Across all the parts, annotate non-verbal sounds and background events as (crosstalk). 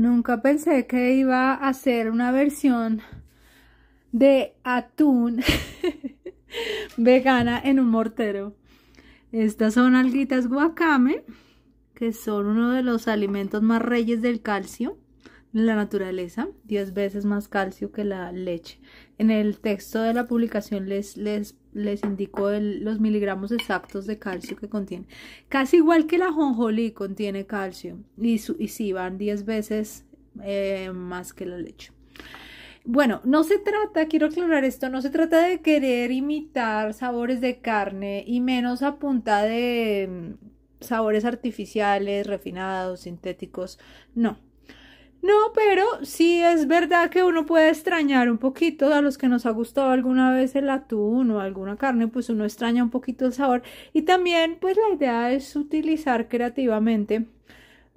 Nunca pensé que iba a hacer una versión de atún (laughs) vegana en un mortero. Estas son alguitas guacame, que son uno de los alimentos más reyes del calcio en la naturaleza, 10 veces más calcio que la leche. En el texto de la publicación les, les les indico los miligramos exactos de calcio que contiene. Casi igual que la jonjolí contiene calcio y, sí, van 10 veces eh, más que la leche. Bueno, no se trata, quiero aclarar esto, no se trata de querer imitar sabores de carne y menos a punta de mm, sabores artificiales, refinados, sintéticos, no. No, pero sí es verdad que uno puede extrañar un poquito a los que nos ha gustado alguna vez el atún o alguna carne, pues uno extraña un poquito el sabor. Y también, pues la idea es utilizar creativamente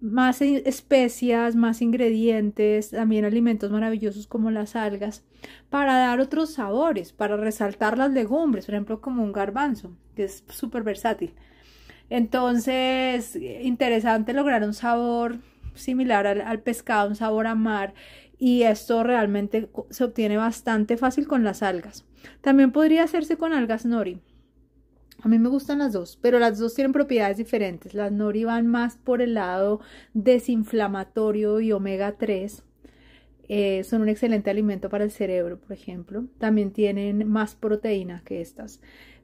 más especias, más ingredientes, también alimentos maravillosos como las algas, para dar otros sabores, para resaltar las legumbres, por ejemplo, como un garbanzo, que es súper versátil. Entonces, eh, interesante lograr un sabor similar al, pescado, un sabor a mar y esto realmente se obtiene bastante fácil con las algas. También podría hacerse con algas nori. A mí me gustan las dos, pero las dos tienen propiedades diferentes. Las nori van más por el lado desinflamatorio y omega 3. Eh, son un excelente alimento para el cerebro, por ejemplo. También tienen más proteína que estas,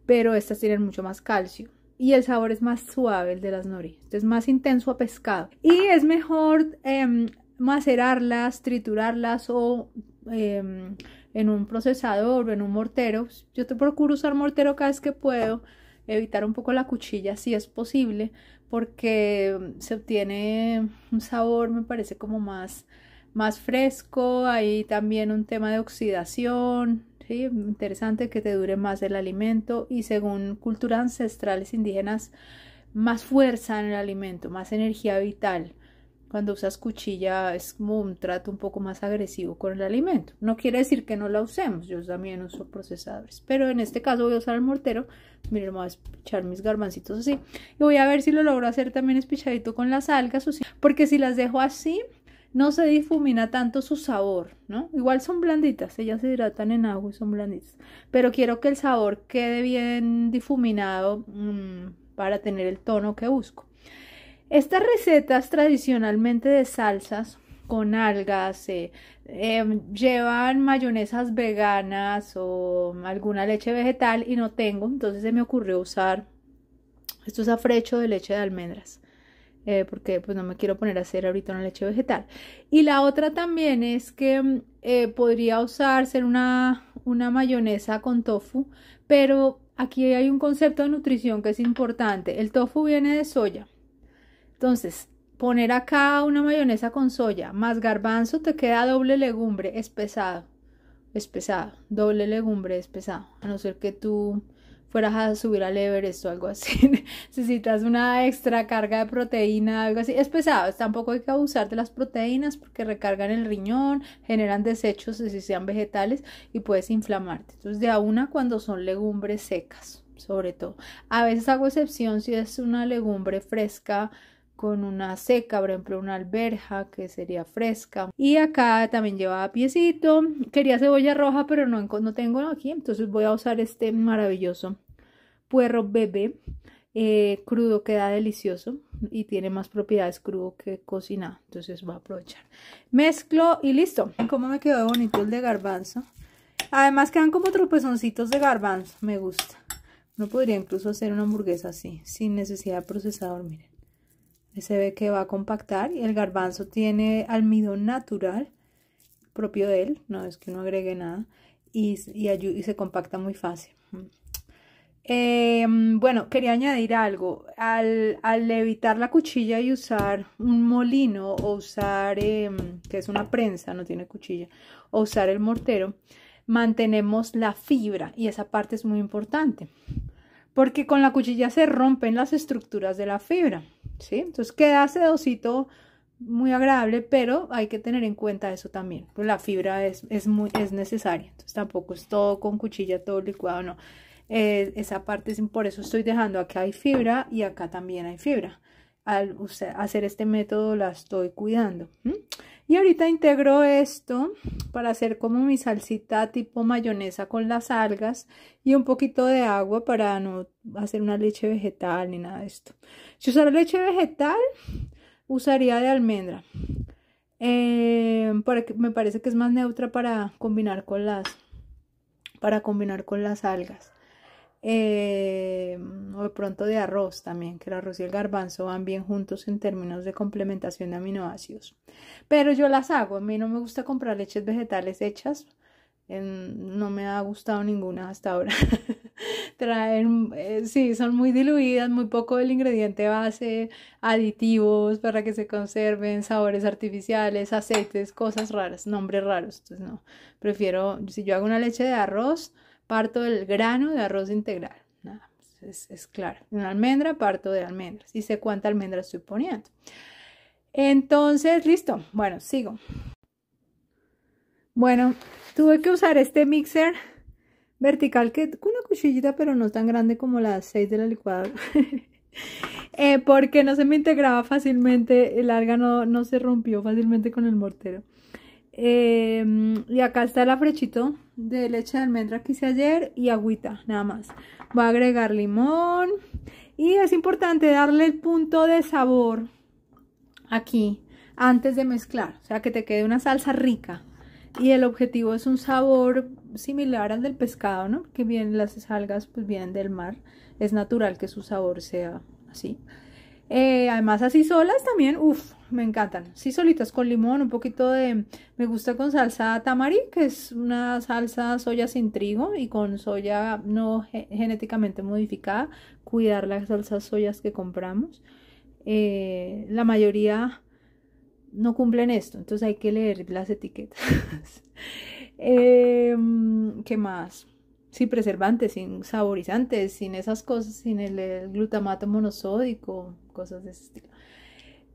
pero estas tienen mucho más calcio y el sabor es más suave el de las nori. es más intenso a pescado. Y es mejor em, macerarlas, triturarlas o em, en un procesador o en un mortero. Yo te procuro usar mortero cada vez que puedo. Evitar un poco la cuchilla si es posible. Porque se obtiene un sabor, me parece como más, más fresco. Hay también un tema de oxidación. Interesante que te dure más el alimento y según culturas ancestrales indígenas, más fuerza en el alimento, más energía vital. Cuando usas cuchilla es como un trato un poco más agresivo con el alimento. No quiere decir que no la usemos, yo también uso procesadores, pero en este caso voy a usar el mortero. Miren, voy a espichar mis garbancitos así. Y voy a ver si lo logro hacer también espichadito con las algas, porque si las dejo así, no se difumina tanto su sabor, ¿no? Igual son blanditas, ellas se hidratan en agua y son blanditas, pero quiero que el sabor quede bien difuminado mm, para tener el tono que busco. Estas recetas tradicionalmente de salsas con algas, eh, em, llevan mayonesas veganas o alguna leche vegetal y no tengo, entonces se me ocurrió usar, esto es afrecho de leche de almendras. Eh, porque pues no me quiero poner a hacer ahorita una leche vegetal. Y la otra también es que mm, eh, podría usarse una, una mayonesa con tofu, pero aquí hay un concepto de nutrición que es importante. El tofu viene de soya. Entonces, poner acá una mayonesa con soya más garbanzo te queda doble legumbre, es pesado. Es pesado, doble legumbre es pesado, a no ser que tú fueras a subir al Everest o algo así. (laughs) Necesitas una extra carga de proteína, algo así. Es pesado, tampoco hay que abusarte de las proteínas porque recargan el riñón, generan desechos, si sean vegetales, y puedes inflamarte. Entonces, de a una cuando son legumbres secas, sobre todo. A veces hago excepción si es una legumbre fresca con una seca, por ejemplo, una alberja que sería fresca. Y acá también llevaba piecito. Quería cebolla roja, pero no, no tengo aquí, entonces voy a usar este maravilloso puerro bebé. Eh, crudo queda delicioso y tiene más propiedades crudo que cocinado, entonces voy a aprovechar. Mezclo y listo. cómo me quedó bonito el de garbanzo. Además quedan como tropezoncitos de garbanzo, me gusta. No podría incluso hacer una hamburguesa así, sin necesidad de procesador, miren se ve que va a compactar y el garbanzo tiene almidón natural propio de él, no es que no agregue nada y, se compacta muy fácil. Em, bueno, quería añadir algo. Al, evitar la cuchilla y usar un molino o usar, em, que es una prensa, no tiene cuchilla, o usar el mortero, mantenemos la fibra y esa parte es muy importante porque con la cuchilla se rompen las estructuras de la fibra, ¿sí? Entonces queda sedosito muy agradable, pero hay que tener en cuenta eso también. Pues la fibra es, muy, es necesaria, entonces tampoco es todo con cuchilla, todo licuado, no. Eh, esa parte, es, por eso estoy dejando acá hay fibra y acá también hay fibra. Al hacer este método la estoy cuidando. Y ahorita integro esto para hacer como mi salsita tipo mayonesa con las algas y un poquito de agua para no hacer una leche vegetal ni nada de esto. Si usara leche vegetal, usaría de almendra. Eh, para me parece que es más neutra para combinar con las para combinar con las algas eh, o de pronto de arroz también, que el arroz y el garbanzo van bien juntos en términos de complementación de aminoácidos. Pero yo las hago, a mí no me gusta comprar leches vegetales hechas, no me ha gustado ninguna hasta ahora. (laughs) Traen, eh, sí, son muy diluidas, muy poco del ingrediente base, aditivos para que se conserven, sabores artificiales, aceites, cosas raras, nombres raros. Entonces, no, prefiero, si yo hago una leche de arroz, parto del grano de arroz integral. es, claro. Una almendra, parto de almendras. Y sé cuánta almendra estoy poniendo. Entonces, listo. Bueno, sigo. Bueno, tuve que usar este mixer vertical que con una cuchillita, pero no tan grande como la 6 de la licuadora. (laughs) Eh, porque no se me integraba fácilmente, el alga no se rompió fácilmente con el mortero. Em, y acá está el afrechito de leche de almendra que hice ayer y agüita, nada más. Voy a agregar limón. Y es importante darle el punto de sabor aquí antes de mezclar. O sea, que te quede una salsa rica. Y el objetivo es un sabor similar al del pescado, ¿no? Que vienen las algas pues vienen del mar. Es natural que su sabor sea así. Eh, además así solas también, uff, me encantan. Sí, solitas con limón, un poquito de... Me gusta con salsa tamari, que es una salsa soya sin trigo y con soya no genéticamente modificada. Cuidar las salsas soyas que compramos. Eh, la mayoría no cumplen esto, entonces hay que leer las etiquetas. (laughs) Em, ¿Qué más? sin preservantes, sin saborizantes, sin esas cosas, sin el, glutamato monosódico, cosas de ese estilo.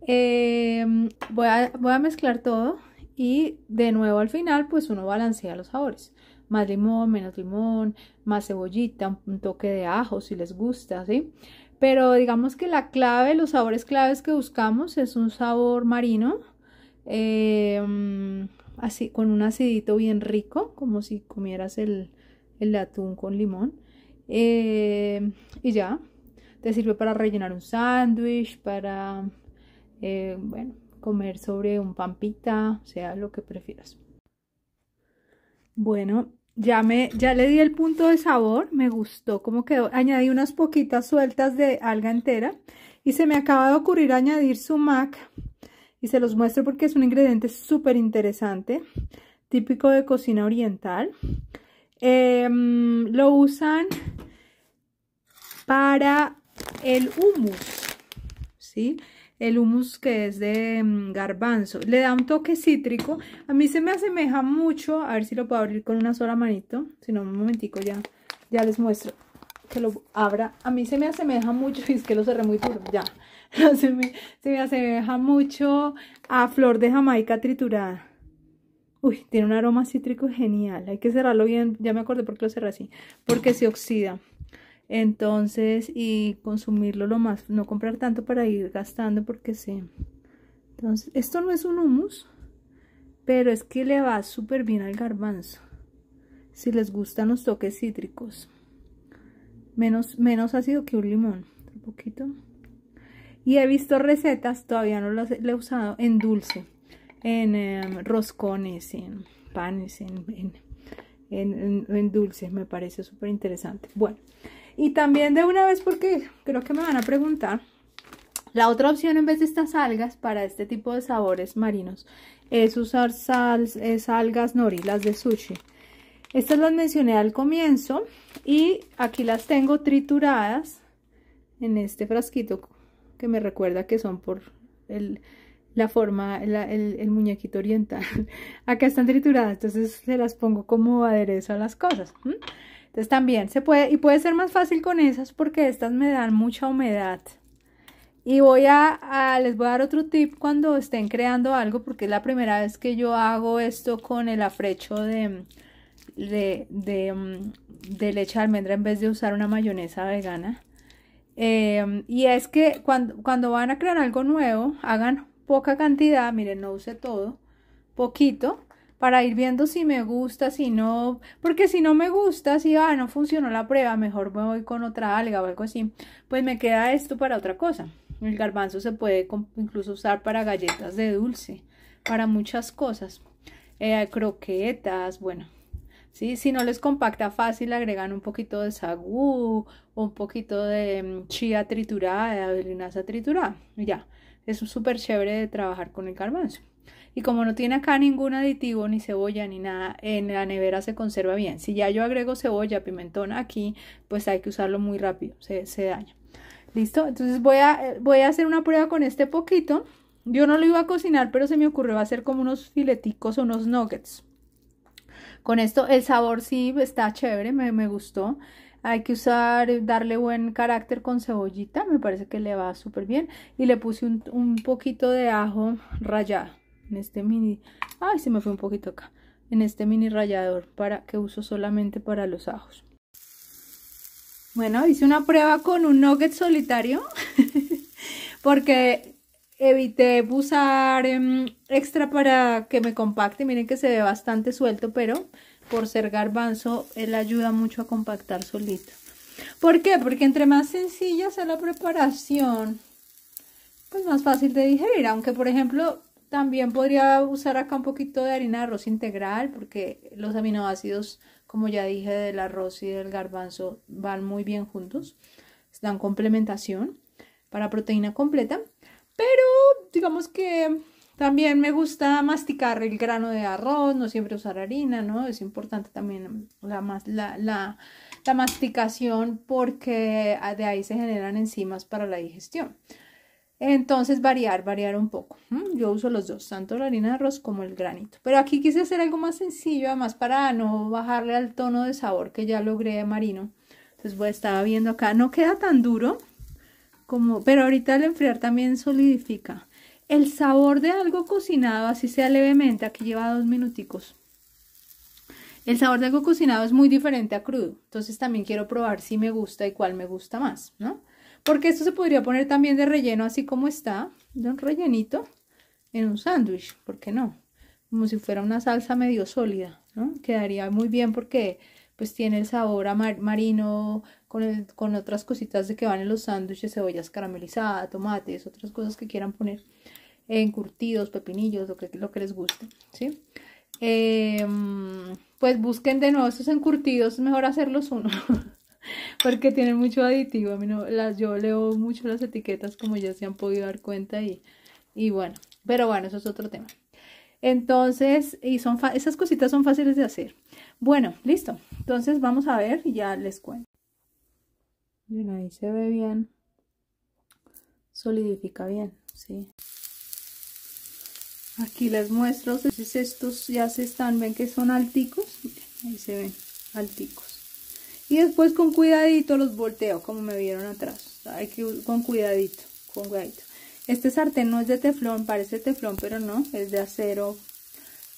Em, voy, a, mezclar todo y de nuevo al final pues uno balancea los sabores. Más limón, menos limón, más cebollita, un toque de ajo si les gusta, ¿sí? Pero digamos que la clave, los sabores claves que buscamos es un sabor marino, em, así con un acidito bien rico, como si comieras el, el atún con limón. Eh, y ya, te sirve para rellenar un sándwich, para, eh, bueno, comer sobre un pampita, sea lo que prefieras. Bueno, ya, me, ya le di el punto de sabor, me gustó cómo quedó. Añadí unas poquitas sueltas de alga entera y se me acaba de ocurrir añadir sumac y se los muestro porque es un ingrediente súper interesante, típico de cocina oriental. Em, lo usan para el humus, ¿sí? El humus que es de em, garbanzo. Le da un toque cítrico. A mí se me asemeja mucho, a ver si lo puedo abrir con una sola manito. Si no, un momentico ya, ya les muestro que lo abra. A mí se me asemeja mucho, y (laughs) es que lo cerré muy duro, ya. (laughs) se me asemeja mucho a flor de jamaica triturada. Uy, tiene un aroma cítrico genial. Hay que cerrarlo bien. Ya me acordé por qué lo cerré así. Porque se oxida. Entonces, y consumirlo lo más. No comprar tanto para ir gastando porque se... Entonces, esto no es un humus, Pero es que le va súper bien al garbanzo. Si les gustan los toques cítricos. Menos, menos ácido que un limón. Un poquito. Y he visto recetas, todavía no las he usado, en dulce en em, roscones, en panes, en, en, dulces. Me parece súper interesante. Bueno, y también de una vez porque creo que me van a preguntar. La otra opción en vez de estas algas para este tipo de sabores marinos es usar sal, es algas nori, las de sushi. Estas las mencioné al comienzo y aquí las tengo trituradas en este frasquito que me recuerda que son por el, la forma, el, muñequito oriental. (laughs) Acá están trituradas, entonces se las pongo como aderezo a las cosas. Entonces también se puede, y puede ser más fácil con esas porque estas me dan mucha humedad. Y voy a, les voy a dar otro tip cuando estén creando algo, porque es la primera vez que yo hago esto con el afrecho de, de, mm, leche de almendra en vez de usar una mayonesa vegana. Eh, y es que cuando, cuando van a crear algo nuevo, hagan poca cantidad, miren, no use todo, poquito, para ir viendo si me gusta, si no, porque si no me gusta, si ah, no funcionó la prueba, mejor me voy con otra alga o algo así, pues me queda esto para otra cosa. El garbanzo se puede incluso usar para galletas de dulce, para muchas cosas, eh, croquetas, bueno. ¿sí? Si no les compacta fácil, agregan un poquito de sagú, un poquito de mm, chía triturada, de linaza triturada, ya es súper chévere de trabajar con el garbanzo. Y como no tiene acá ningún aditivo, ni cebolla, ni nada, en la nevera se conserva bien. Si ya yo agrego cebolla, pimentón aquí, pues hay que usarlo muy rápido, se, se daña. ¿Listo? Entonces voy a, voy a hacer una prueba con este poquito. Yo no lo iba a cocinar, pero se me ocurrió hacer como unos fileticos o unos nuggets. Con esto el sabor sí está chévere, me, me gustó. Hay que usar, darle buen carácter con cebollita, me parece que le va súper bien. Y le puse un, poquito de ajo rallado en este mini... Ay, se me fue un poquito acá. En este mini rallador para, que uso solamente para los ajos. Bueno, hice una prueba con un nugget solitario (laughs) porque evité usar em, extra para que me compacte. Miren que se ve bastante suelto, pero por ser garbanzo, él ayuda mucho a compactar solito. ¿Por qué? Porque entre más sencilla sea la preparación, pues más fácil de digerir. Aunque, por ejemplo, también podría usar acá un poquito de harina de arroz integral, porque los aminoácidos, como ya dije, del arroz y del garbanzo van muy bien juntos, dan complementación para proteína completa. Pero digamos que también me gusta masticar el grano de arroz, no siempre usar harina, ¿no? Es importante también la, masticación porque de ahí se generan enzimas para la digestión. Entonces variar, variar un poco. Yo uso los dos, tanto la harina de arroz como el granito. Pero aquí quise hacer algo más sencillo, además para no bajarle al tono de sabor que ya logré de marino. Entonces pues, estaba viendo acá, no queda tan duro, como, pero ahorita al enfriar también solidifica el sabor de algo cocinado, así sea levemente, aquí lleva dos minuticos. El sabor de algo cocinado es muy diferente a crudo, entonces también quiero probar si me gusta y cuál me gusta más, ¿no? Porque esto se podría poner también de relleno así como está, de un rellenito, en un sándwich, ¿por qué no? Como si fuera una salsa medio sólida, ¿no? Quedaría muy bien porque pues tiene el sabor a marino con, con otras cositas de que van en los sándwiches, cebollas caramelizadas, tomates, otras cosas que quieran poner encurtidos, pepinillos, lo que, lo que les guste, ¿sí? Em, pues busquen de nuevo esos encurtidos, es mejor hacerlos uno, (laughs) porque tienen mucho aditivo. A mí las, yo leo mucho las etiquetas, como ya se han podido dar cuenta, y, y bueno, pero bueno, eso es otro tema. Entonces, y son esas cositas son fáciles de hacer. Bueno, listo. Entonces vamos a ver y ya les cuento. ahí se ve bien. Solidifica bien, sí aquí les muestro entonces estos ya se están ven que son alticos ahí se ven alticos y después con cuidadito los volteo como me vieron atrás hay que con cuidadito con cuidadito este sartén no es de teflón parece teflón pero no es de acero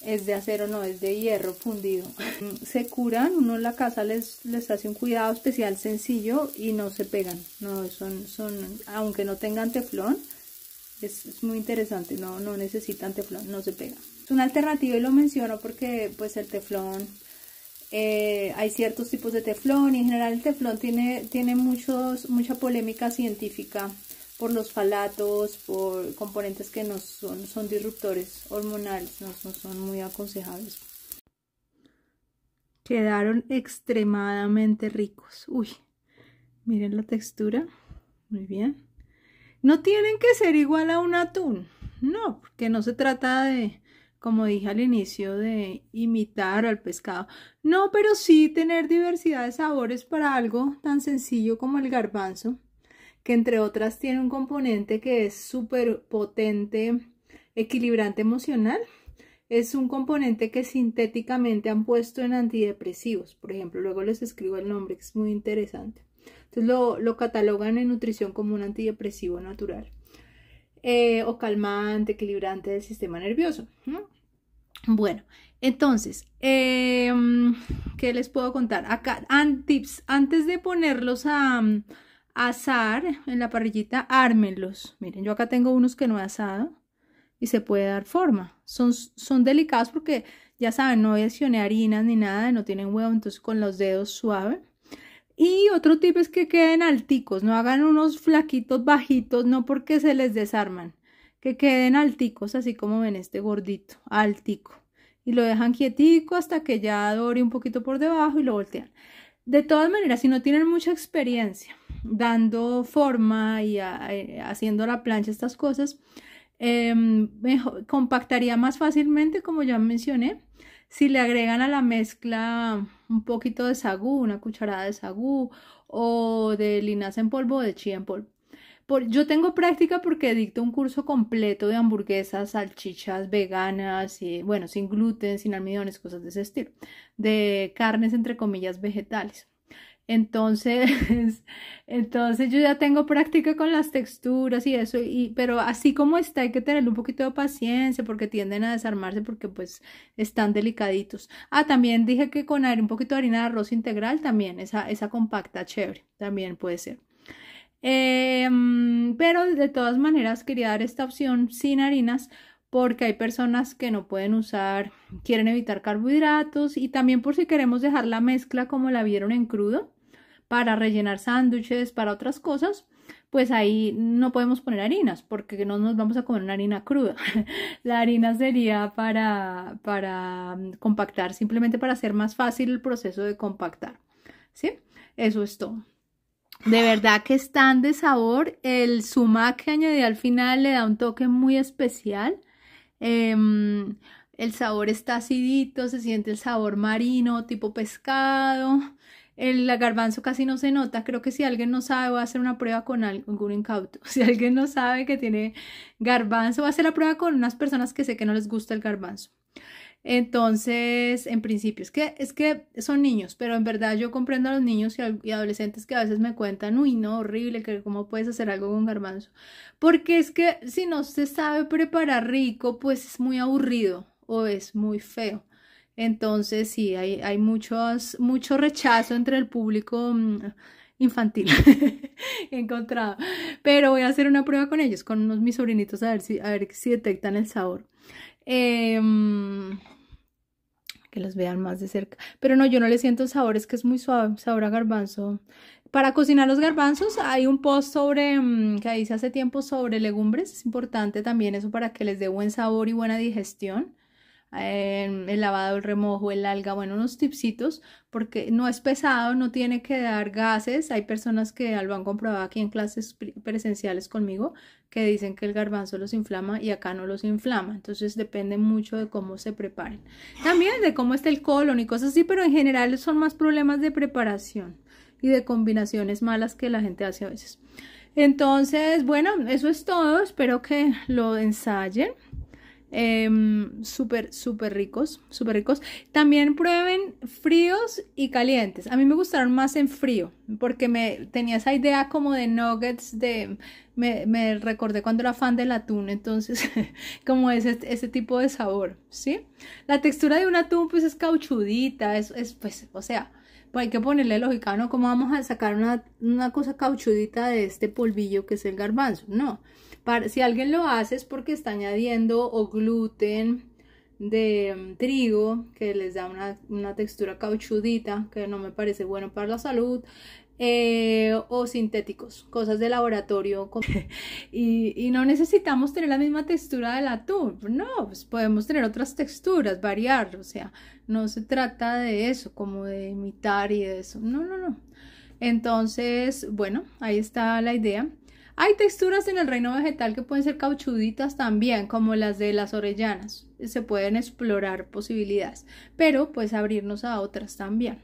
es de acero no es de hierro fundido mm, se curan uno en la casa les, les hace un cuidado especial sencillo y no se pegan no son son aunque no tengan teflón es, muy interesante, no, no necesitan teflón, no se pega. Es una alternativa y lo menciono porque pues el teflón, eh, hay ciertos tipos de teflón y en general el teflón tiene, tiene muchos, mucha polémica científica por los falatos, por componentes que no son, son disruptores hormonales, no, no son muy aconsejables. Quedaron extremadamente ricos. Uy, miren la textura. Muy bien. No tienen que ser igual a un atún, no, porque no se trata de, como dije al inicio, de imitar al pescado. No, pero sí tener diversidad de sabores para algo tan sencillo como el garbanzo, que entre otras tiene un componente que es súper potente, equilibrante emocional. Es un componente que sintéticamente han puesto en antidepresivos. Por ejemplo, luego les escribo el nombre, que es muy interesante. Entonces lo, catalogan en nutrición como un antidepresivo natural eh, o calmante, equilibrante del sistema nervioso. Bueno, entonces, em, ¿qué les puedo contar? Acá, tips, antes de ponerlos mm, a, asar en la parrillita, ármenlos. Miren, yo acá tengo unos que no he asado y se puede dar forma. Son, son delicados porque, ya saben, no adicioné harinas ni nada, no tienen huevo, entonces con los dedos suave y otro tipo es que queden alticos, no hagan unos flaquitos bajitos, no porque se les desarman, que queden alticos, así como ven este gordito, altico. Y lo dejan quietico hasta que ya dore un poquito por debajo y lo voltean. De todas maneras, si no tienen mucha experiencia dando forma y ah, eh, haciendo la plancha estas cosas, em, compactaría más fácilmente, como ya mencioné. Si le agregan a la mezcla un poquito de sagú, una cucharada de sagú o de linaza en polvo o de chía en polvo. yo tengo práctica porque dicto un curso completo de hamburguesas, salchichas veganas y bueno, sin gluten, sin almidones, cosas de ese estilo, de carnes entre comillas vegetales. Entonces, (laughs) entonces yo ya tengo práctica con las texturas y eso, pero así como está hay que tener un poquito de paciencia porque tienden a desarmarse porque pues están delicaditos. Ah, también dije que con un poquito de harina de arroz integral también, esa, esa compacta chévere, también puede ser. Em, pero de todas maneras quería dar esta opción sin harinas porque hay personas que no pueden usar, quieren evitar carbohidratos y también por si queremos dejar la mezcla como la vieron en crudo, para rellenar sándwiches, para otras cosas, pues ahí no podemos poner harinas porque no nos vamos a comer una harina cruda. (laughs) la harina sería para, para mm, compactar, simplemente para hacer más fácil el proceso de compactar. ¿Sí? Eso es todo. De ah. verdad que están de sabor. El sumac que añadí al final le da un toque muy especial. Em, el sabor está acidito, se siente el sabor marino, tipo pescado. El garbanzo casi no se nota. Creo que si alguien no sabe, va a hacer una prueba con algún incauto. (laughs) Si alguien no sabe que tiene garbanzo, va a hacer la prueba con unas personas que sé que no les gusta el garbanzo. Entonces, en principio, es que, es que son niños, pero en verdad yo comprendo a los niños y, adolescentes que a veces me cuentan, uy, no, horrible, que cómo puedes hacer algo con garbanzo. Porque es que si no se sabe preparar rico, pues es muy aburrido o es muy feo. Entonces, sí, hay, hay muchos, mucho rechazo entre el público mm, infantil (laughs) encontrado. Pero voy a hacer una prueba con ellos, con unos mis sobrinitos, a ver si, a ver si detectan el sabor. Em, que los vean más de cerca. Pero no, yo no le siento el sabor, es que es muy suave, sabor a garbanzo. Para cocinar los garbanzos hay un post sobre, mm, que hice hace tiempo sobre legumbres, es importante también eso para que les dé buen sabor y buena digestión el lavado, el remojo, el alga, bueno, unos tipsitos, porque no es pesado, no tiene que dar gases. Hay personas que lo han comprobado aquí en clases presenciales conmigo que dicen que el garbanzo los inflama y acá no los inflama. Entonces depende mucho de cómo se preparen. También de cómo está el colon y cosas así, pero en general son más problemas de preparación y de combinaciones malas que la gente hace a veces. Entonces, bueno, eso es todo. Espero que lo ensayen. Em, súper, súper ricos, super ricos. También prueben fríos y calientes. A mí me gustaron más en frío, porque me tenía esa idea como de nuggets, de me, me recordé cuando era fan del atún, entonces (laughs) como ese, este, ese tipo de sabor, ¿sí? La textura de un atún pues es cauchudita, es, es pues, o sea, pues, hay que ponerle lógica, ¿no? ¿Cómo vamos a sacar una, una cosa cauchudita de este polvillo que es el garbanzo? No si alguien lo hace es porque está añadiendo o gluten de mm, trigo que les da una, textura cauchudita que no me parece bueno para la salud eh, o sintéticos, cosas de laboratorio (laughs) y, no necesitamos tener la misma textura la atún, no, pues podemos tener otras texturas, variar, o sea, no se trata de eso, como de imitar y eso, no, no, no. Entonces, bueno, ahí está la idea. Hay texturas en el reino vegetal que pueden ser cauchuditas también, como las de las orellanas. Se pueden explorar posibilidades, pero pues abrirnos a otras también.